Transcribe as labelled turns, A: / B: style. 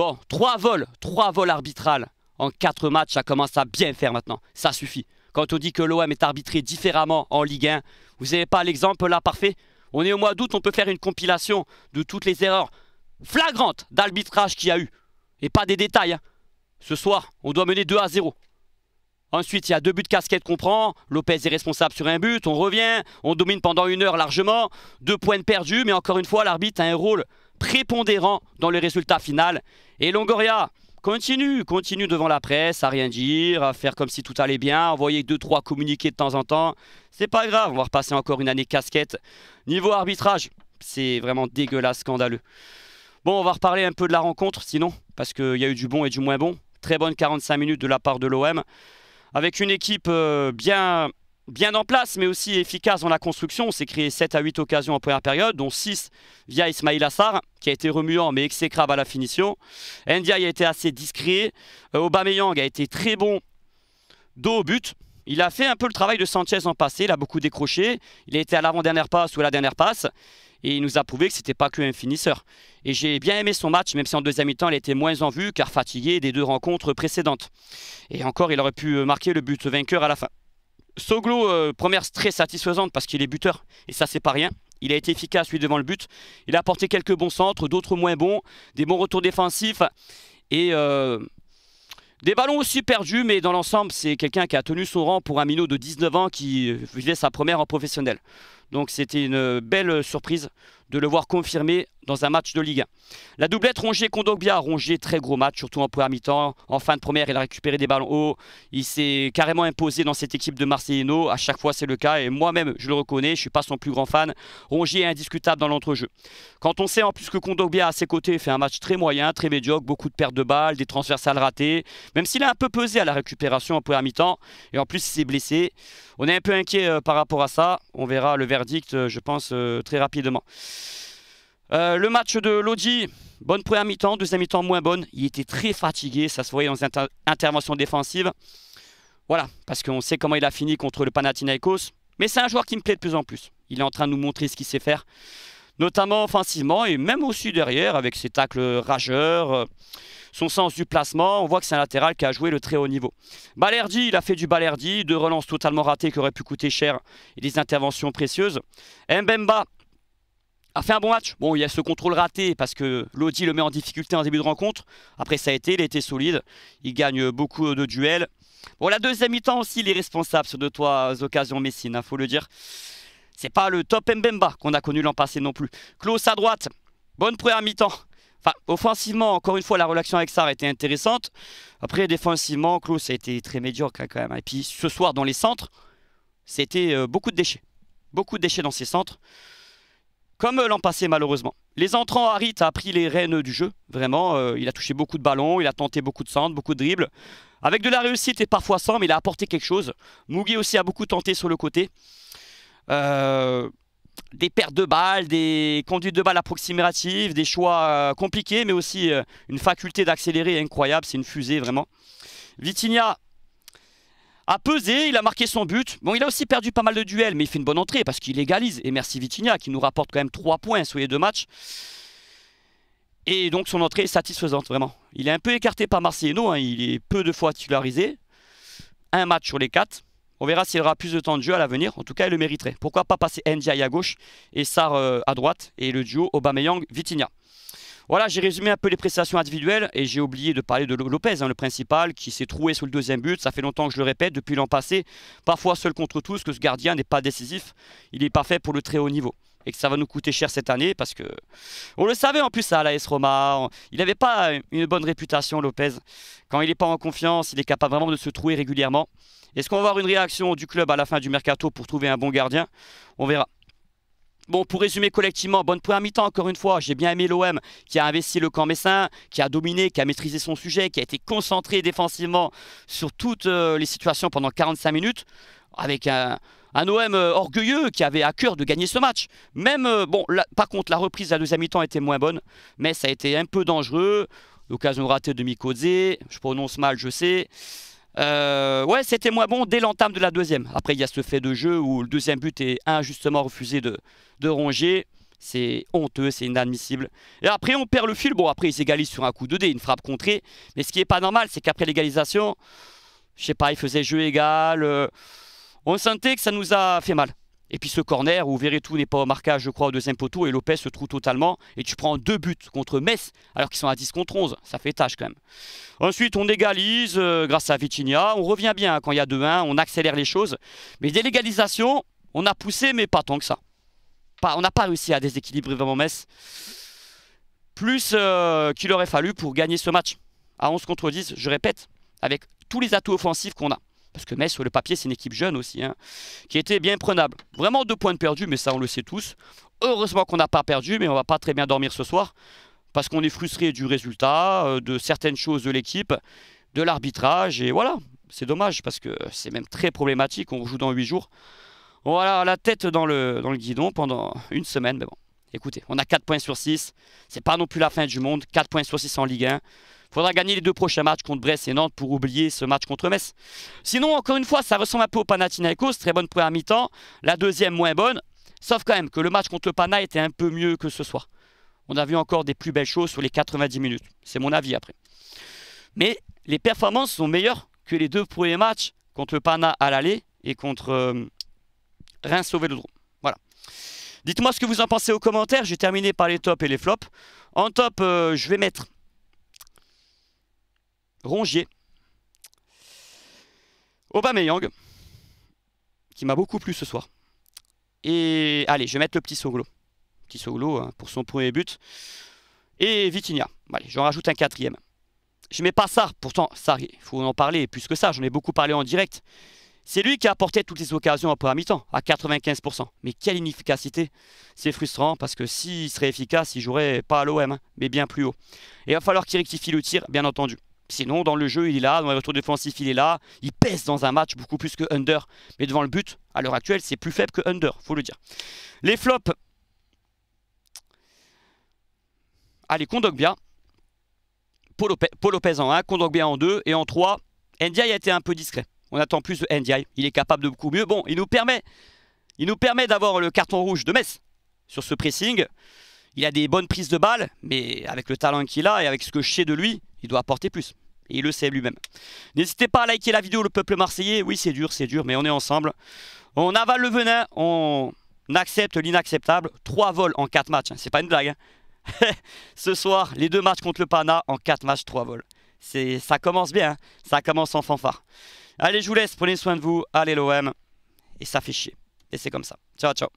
A: Bon, trois vols, trois vols arbitrales en quatre matchs, ça commence à bien faire maintenant. Ça suffit. Quand on dit que l'OM est arbitré différemment en Ligue 1, vous n'avez pas l'exemple là parfait On est au mois d'août, on peut faire une compilation de toutes les erreurs flagrantes d'arbitrage qu'il y a eu. Et pas des détails. Hein. Ce soir, on doit mener 2 à 0. Ensuite, il y a deux buts de casquette qu'on prend. Lopez est responsable sur un but. On revient. On domine pendant une heure largement. Deux points perdus. Mais encore une fois, l'arbitre a un rôle prépondérant dans le résultat final. Et Longoria continue, continue devant la presse, à rien dire, à faire comme si tout allait bien, envoyer deux trois communiqués de temps en temps. C'est pas grave, on va repasser encore une année casquette. Niveau arbitrage, c'est vraiment dégueulasse, scandaleux. Bon, on va reparler un peu de la rencontre, sinon, parce qu'il y a eu du bon et du moins bon. Très bonne 45 minutes de la part de l'OM, avec une équipe euh, bien bien en place, mais aussi efficace dans la construction. On s'est créé 7 à 8 occasions en première période, dont 6 via Ismail Assar, qui a été remuant mais exécrable à la finition. Ndiaye a été assez discret. Euh, Aubameyang a été très bon dos au but. Il a fait un peu le travail de Sanchez en passé, il a beaucoup décroché. Il a été à l'avant-dernière passe ou à la dernière passe. Et il nous a prouvé que ce c'était pas que un finisseur. Et j'ai bien aimé son match, même si en deuxième mi-temps, il était moins en vue, car fatigué des deux rencontres précédentes. Et encore, il aurait pu marquer le but vainqueur à la fin. Soglo, euh, première très satisfaisante parce qu'il est buteur, et ça c'est pas rien. Il a été efficace, lui, devant le but. Il a apporté quelques bons centres, d'autres moins bons, des bons retours défensifs, et euh, des ballons aussi perdus, mais dans l'ensemble, c'est quelqu'un qui a tenu son rang pour un minot de 19 ans qui faisait sa première en professionnel. Donc c'était une belle surprise de le voir confirmé dans un match de Ligue 1. La doublette Rongier-Kondogbia, Rongier très gros match, surtout en première mi-temps. En fin de première, il a récupéré des ballons haut. Il s'est carrément imposé dans cette équipe de Marseillino. À chaque fois, c'est le cas. Et moi-même, je le reconnais, je ne suis pas son plus grand fan. Rongier est indiscutable dans l'entrejeu. Quand on sait en plus que Kondogbia, à ses côtés, fait un match très moyen, très médiocre, beaucoup de pertes de balles, des transversales ratées, même s'il a un peu pesé à la récupération en première mi-temps. Et en plus, il s'est blessé. On est un peu inquiet euh, par rapport à ça. On verra le verre euh, je pense, euh, très rapidement. Euh, le match de Lodi, bonne première mi-temps, deuxième mi-temps moins bonne. Il était très fatigué, ça se voyait dans intervention défensive. Voilà, parce qu'on sait comment il a fini contre le Panathinaikos. Mais c'est un joueur qui me plaît de plus en plus. Il est en train de nous montrer ce qu'il sait faire, notamment offensivement et même aussi derrière avec ses tacles rageurs son sens du placement. On voit que c'est un latéral qui a joué le très haut niveau. Balerdi, il a fait du Balerdi, deux relances totalement ratées qui auraient pu coûter cher et des interventions précieuses. Mbemba, a fait un bon match. Bon, il y a ce contrôle raté parce que Lodi le met en difficulté en début de rencontre. Après, ça a été, il a été solide. Il gagne beaucoup de duels. Bon, la deuxième mi-temps aussi, il est responsable sur deux, trois occasions Messine, il hein, faut le dire. C'est pas le top Mbemba qu'on a connu l'an passé non plus. Klaus à droite, bonne première mi-temps. Enfin, offensivement, encore une fois, la relation avec Sar a été intéressante. Après, défensivement, Klaus a été très médiocre hein, quand même. Et puis ce soir, dans les centres, c'était euh, beaucoup de déchets. Beaucoup de déchets dans ces centres. Comme euh, l'an passé, malheureusement. Les entrants, Harit a pris les rênes du jeu. Vraiment, euh, il a touché beaucoup de ballons, il a tenté beaucoup de centres, beaucoup de dribbles. Avec de la réussite et parfois sans, mais il a apporté quelque chose. Mouguet aussi a beaucoup tenté sur le côté. Euh, des pertes de balles, des conduites de balles approximatives, des choix euh, compliqués, mais aussi euh, une faculté d'accélérer incroyable. C'est une fusée, vraiment. Vitinha a pesé, il a marqué son but. Bon, il a aussi perdu pas mal de duels, mais il fait une bonne entrée parce qu'il égalise. Et merci Vitinha qui nous rapporte quand même 3 points sur les deux matchs. Et donc son entrée est satisfaisante, vraiment. Il est un peu écarté par Marciano, hein. il est peu de fois titularisé. Un match sur les 4. On verra s'il aura plus de temps de jeu à l'avenir. En tout cas, il le mériterait. Pourquoi pas passer Ndiaye à gauche et Sar euh, à droite et le duo Aubameyang-Vitinha. Voilà, j'ai résumé un peu les prestations individuelles et j'ai oublié de parler de Lopez, hein, le principal, qui s'est troué sur le deuxième but. Ça fait longtemps que je le répète, depuis l'an passé, parfois seul contre tous, que ce gardien n'est pas décisif. Il est parfait pour le très haut niveau et que ça va nous coûter cher cette année parce que on le savait en plus à l'AS Roma, il n'avait pas une bonne réputation Lopez. Quand il n'est pas en confiance, il est capable vraiment de se trouer régulièrement. Est-ce qu'on va avoir une réaction du club à la fin du mercato pour trouver un bon gardien On verra. Bon, pour résumer collectivement, bonne première mi-temps encore une fois. J'ai bien aimé l'OM qui a investi le camp messin, qui a dominé, qui a maîtrisé son sujet, qui a été concentré défensivement sur toutes euh, les situations pendant 45 minutes avec un, un OM euh, orgueilleux qui avait à cœur de gagner ce match. Même, euh, bon, par contre, la reprise à deuxième mi-temps était moins bonne, mais ça a été un peu dangereux. L'occasion ratée de Mikodze, je prononce mal, je sais. Euh, ouais, c'était moins bon dès l'entame de la deuxième. Après, il y a ce fait de jeu où le deuxième but est injustement refusé de, ronger. C'est honteux, c'est inadmissible. Et après, on perd le fil. Bon, après, ils égalisent sur un coup de dé, une frappe contrée. Mais ce qui n'est pas normal, c'est qu'après l'égalisation, je sais pas, ils faisaient jeu égal. On sentait que ça nous a fait mal. Et puis ce corner où tout n'est pas au marquage, je crois, au deuxième poteau et Lopez se trouve totalement. Et tu prends deux buts contre Metz alors qu'ils sont à 10 contre 11. Ça fait tâche quand même. Ensuite, on égalise euh, grâce à Vitinha. On revient bien hein, quand il y a 2-1. On accélère les choses. Mais dès l'égalisation, on a poussé, mais pas tant que ça. Pas, on n'a pas réussi à déséquilibrer vraiment Metz. Plus euh, qu'il aurait fallu pour gagner ce match. À 11 contre 10, je répète, avec tous les atouts offensifs qu'on a parce que Metz, sur le papier, c'est une équipe jeune aussi, hein, qui était bien prenable. Vraiment deux points de perdu, mais ça, on le sait tous. Heureusement qu'on n'a pas perdu, mais on va pas très bien dormir ce soir, parce qu'on est frustré du résultat, euh, de certaines choses de l'équipe, de l'arbitrage, et voilà. C'est dommage, parce que c'est même très problématique, on joue dans huit jours. Voilà, la tête dans le, le guidon pendant une semaine, mais bon. Écoutez, on a 4 points sur 6, c'est pas non plus la fin du monde, 4 points sur 6 en Ligue 1. Faudra gagner les deux prochains matchs contre Brest et Nantes pour oublier ce match contre Metz. Sinon, encore une fois, ça ressemble un peu au Panathinaikos. Très bonne première mi-temps. La deuxième, moins bonne. Sauf quand même que le match contre le Pana était un peu mieux que ce soir. On a vu encore des plus belles choses sur les 90 minutes. C'est mon avis après. Mais les performances sont meilleures que les deux premiers matchs contre le Pana à l'aller et contre euh, Reims sauver le Drone. Voilà. Dites-moi ce que vous en pensez aux commentaires. J'ai terminé par les tops et les flops. En top, euh, je vais mettre Rongier. Aubameyang, qui m'a beaucoup plu ce soir. Et allez, je vais mettre le petit Soglo. Petit Soglo hein, pour son premier but. Et Vitinha. Allez, j'en rajoute un quatrième. Je ne mets pas ça, pourtant ça. il faut en parler plus que ça, j'en ai beaucoup parlé en direct. C'est lui qui a apporté toutes les occasions en première mi-temps, à 95%. Mais quelle inefficacité C'est frustrant parce que s'il serait efficace, il jouerait pas à l'OM, hein, mais bien plus haut. Et il va falloir qu'il rectifie le tir, bien entendu. Sinon, dans le jeu, il est là, dans les retours défensifs, il est là. Il pèse dans un match beaucoup plus que Under. Mais devant le but, à l'heure actuelle, c'est plus faible que Under, faut le dire. Les flops. Allez, Kondogbia. Paul, Paul Lopez en 1, Kondogbia en 2. Et en 3, Ndiaye a été un peu discret. On attend plus de Ndiaye. Il est capable de beaucoup mieux. Bon, il nous permet, il nous permet d'avoir le carton rouge de Metz sur ce pressing. Il a des bonnes prises de balles, mais avec le talent qu'il a et avec ce que je sais de lui, il doit apporter plus. Et il le sait lui-même. N'hésitez pas à liker la vidéo, le peuple marseillais. Oui, c'est dur, c'est dur, mais on est ensemble. On avale le venin, on accepte l'inacceptable. Trois vols en quatre matchs, hein, c'est pas une blague. Hein. Ce soir, les deux matchs contre le Pana en quatre matchs, trois vols. Ça commence bien, hein. ça commence en fanfare. Allez, je vous laisse, prenez soin de vous, allez l'OM. Et ça fait chier. Et c'est comme ça. Ciao, ciao.